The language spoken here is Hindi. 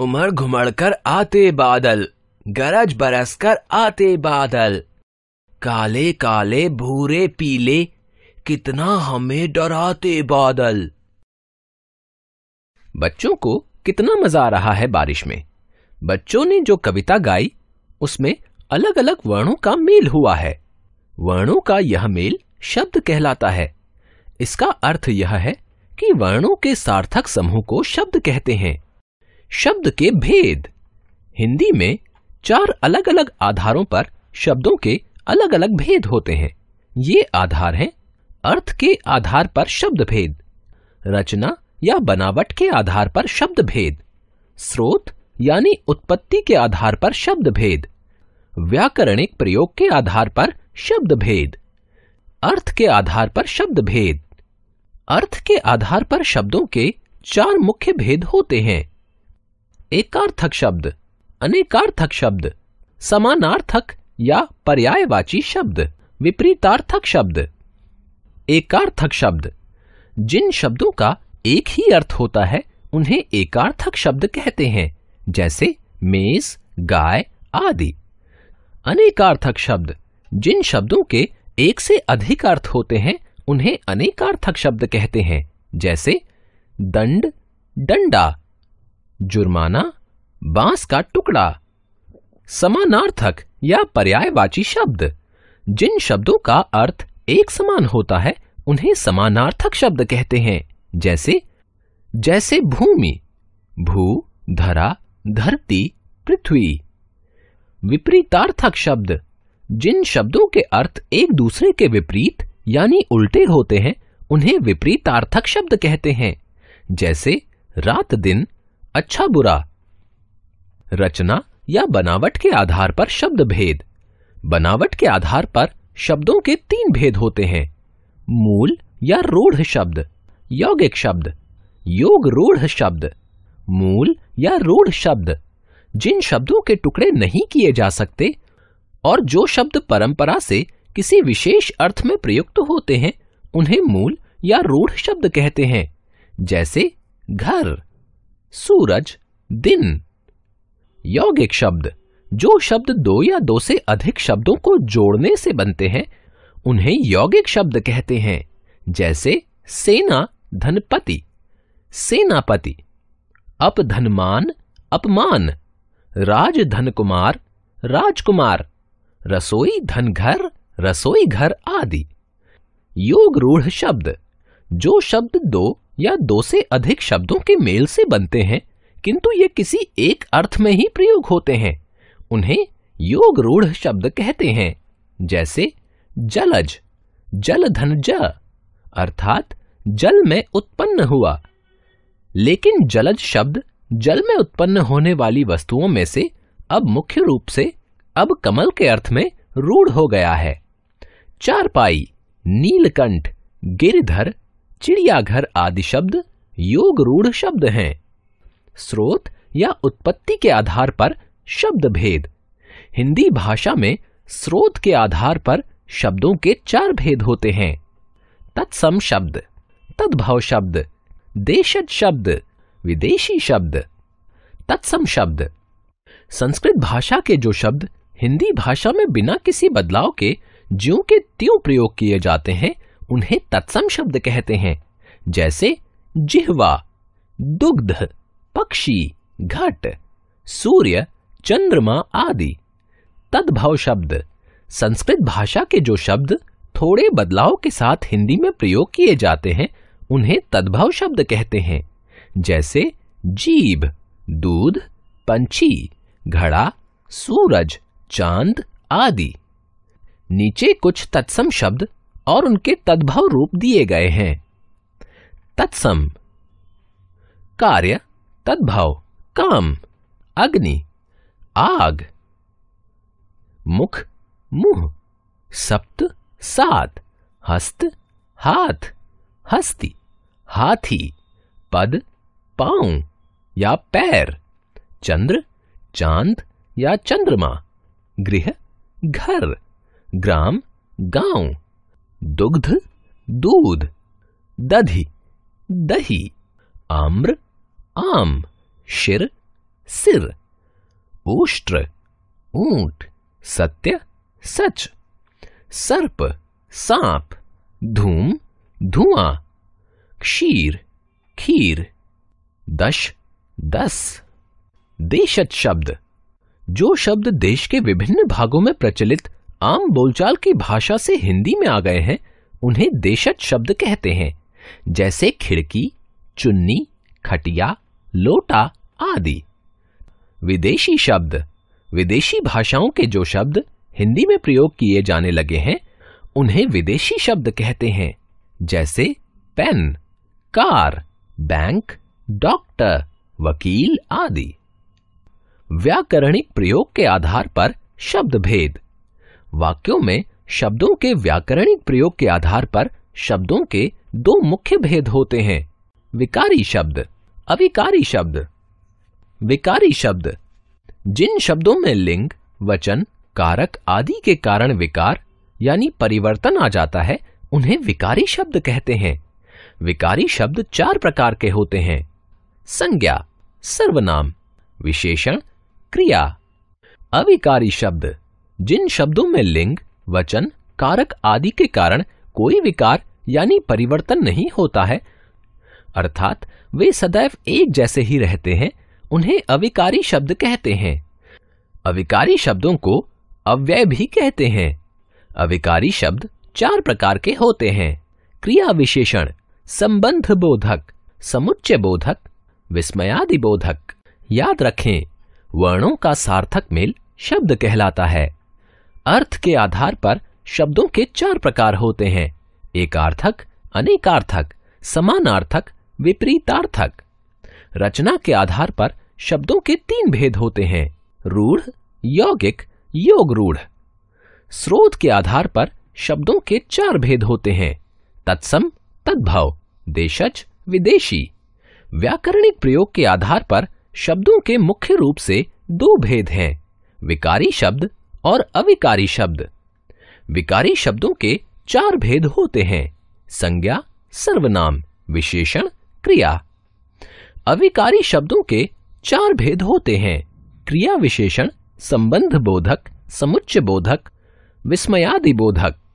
उमर घुमड़ कर आते बादल गरज बरस कर आते बादल काले काले भूरे पीले कितना हमें डराते बादल बच्चों को कितना मजा आ रहा है बारिश में बच्चों ने जो कविता गाई उसमें अलग अलग वर्णों का मेल हुआ है वर्णों का यह मेल शब्द कहलाता है इसका अर्थ यह है कि वर्णों के सार्थक समूह को शब्द कहते हैं शब्द के भेद हिंदी में चार अलग अलग आधारों पर शब्दों के अलग अलग भेद होते हैं ये आधार हैं अर्थ के आधार पर शब्द भेद रचना या बनावट के आधार पर शब्द भेद स्रोत यानी उत्पत्ति के आधार पर शब्द भेद व्याकरणिक प्रयोग के आधार पर शब्द भेद अर्थ के आधार पर शब्द भेद अर्थ के आधार पर शब्दों के चार मुख्य भेद होते हैं एकार्थक शब्द अनेकार्थक शब्द समानार्थक या पर्यायवाची शब्द विपरीतार्थक शब्द एकार्थक शब्द जिन शब्दों का एक ही अर्थ होता है उन्हें एकार्थक शब्द कहते हैं जैसे मेज गाय आदि अनेकार्थक शब्द जिन शब्दों के एक से अधिक अर्थ होते हैं उन्हें अनेकार्थक शब्द कहते हैं जैसे दंड डंडा जुर्माना बांस का टुकड़ा समानार्थक या पर्यायवाची शब्द जिन शब्दों का अर्थ एक समान होता है उन्हें समानार्थक शब्द कहते हैं जैसे जैसे भूमि भू धरा धरती पृथ्वी विपरीतार्थक शब्द जिन शब्दों के अर्थ एक दूसरे के विपरीत यानी उल्टे होते हैं उन्हें विपरीतार्थक शब्द कहते हैं जैसे रात दिन अच्छा बुरा रचना या बनावट के आधार पर शब्द भेद बनावट के आधार पर शब्दों के तीन भेद होते हैं मूल या रूढ़ शब्द यौगिक शब्द योग रूढ़ शब्द मूल या रूढ़ शब्द जिन शब्दों के टुकड़े नहीं किए जा सकते और जो शब्द परंपरा से किसी विशेष अर्थ में प्रयुक्त होते हैं उन्हें मूल या रूढ़ शब्द कहते हैं जैसे घर सूरज दिन यौगिक शब्द जो शब्द दो या दो से अधिक शब्दों को जोड़ने से बनते हैं उन्हें यौगिक शब्द कहते हैं जैसे सेना धनपति सेनापति अप धनमान अपमान राज धन कुमार राजकुमार रसोई धन घर रसोई घर आदि योग रूढ़ शब्द जो शब्द दो या दो से अधिक शब्दों के मेल से बनते हैं किंतु ये किसी एक अर्थ में ही प्रयोग होते हैं उन्हें योग रूढ़ शब्द कहते हैं जैसे जलज जल धनज अर्थात जल में उत्पन्न हुआ लेकिन जलज शब्द जल में उत्पन्न होने वाली वस्तुओं में से अब मुख्य रूप से अब कमल के अर्थ में रूढ़ हो गया है चारपाई नीलकंठ गिरिधर चिड़ियाघर आदि शब्द योग रूढ़ शब्द हैं स्रोत या उत्पत्ति के आधार पर शब्द भेद हिंदी भाषा में स्रोत के आधार पर शब्दों के चार भेद होते हैं तत्सम शब्द तद्भव शब्द देशज शब्द विदेशी शब्द तत्सम शब्द संस्कृत भाषा के जो शब्द हिंदी भाषा में बिना किसी बदलाव के ज्यों के त्यों प्रयोग किए जाते हैं उन्हें तत्सम शब्द कहते हैं जैसे जिहवा दुग्ध पक्षी घट सूर्य चंद्रमा आदि तद्भव शब्द संस्कृत भाषा के जो शब्द थोड़े बदलाव के साथ हिंदी में प्रयोग किए जाते हैं उन्हें तद्भव शब्द कहते हैं जैसे जीभ दूध पंछी घड़ा सूरज चांद आदि नीचे कुछ तत्सम शब्द और उनके तद्भव रूप दिए गए हैं तत्सम कार्य तद्भव काम अग्नि आग मुख मुह सप्त सात हस्त हाथ हस्ती हाथी पद पांव या पैर चंद्र चांद या चंद्रमा गृह घर ग्राम गांव दुग्ध दूध दधि दही आम्र आम शिर सिर ऊष्ट्र ऊंट सत्य सच सर्प सांप धूम धुआं क्षीर खीर दश दस देशत शब्द जो शब्द देश के विभिन्न भागों में प्रचलित आम बोलचाल की भाषा से हिंदी में आ गए हैं उन्हें देशज शब्द कहते हैं जैसे खिड़की चुन्नी खटिया लोटा आदि विदेशी शब्द विदेशी भाषाओं के जो शब्द हिंदी में प्रयोग किए जाने लगे हैं उन्हें विदेशी शब्द कहते हैं जैसे पेन कार बैंक डॉक्टर वकील आदि व्याकरणिक प्रयोग के आधार पर शब्द भेद वाक्यों में शब्दों के व्याकरणिक प्रयोग के आधार पर शब्दों के दो मुख्य भेद होते हैं विकारी शब्द अविकारी शब्द विकारी शब्द जिन शब्दों में लिंग वचन कारक आदि के कारण विकार यानी परिवर्तन आ जाता है उन्हें विकारी शब्द कहते हैं विकारी शब्द चार प्रकार के होते हैं संज्ञा सर्वनाम विशेषण क्रिया अविकारी शब्द जिन शब्दों में लिंग वचन कारक आदि के कारण कोई विकार यानी परिवर्तन नहीं होता है अर्थात वे सदैव एक जैसे ही रहते हैं उन्हें अविकारी शब्द कहते हैं अविकारी शब्दों को अव्यय भी कहते हैं अविकारी शब्द चार प्रकार के होते हैं क्रिया विशेषण संबंध बोधक समुच्चय बोधक विस्मयादि बोधक याद रखें वर्णों का सार्थक मेल शब्द कहलाता है अर्थ के आधार पर शब्दों के चार प्रकार होते हैं एकार्थक अनेकार्थक समानार्थक विपरीतार्थक रचना के आधार पर शब्दों के तीन भेद होते हैं रूढ़ यौगिक योग रूढ़ स्रोत के आधार पर शब्दों के चार भेद होते हैं तत्सम तद्भव देशज विदेशी व्याकरणिक प्रयोग के आधार पर शब्दों के मुख्य रूप से दो भेद हैं विकारी शब्द और अविकारी शब्द विकारी शब्दों के चार भेद होते हैं संज्ञा सर्वनाम विशेषण क्रिया अविकारी शब्दों के चार भेद होते हैं क्रिया विशेषण संबंध बोधक समुच्च बोधक विस्मयादि बोधक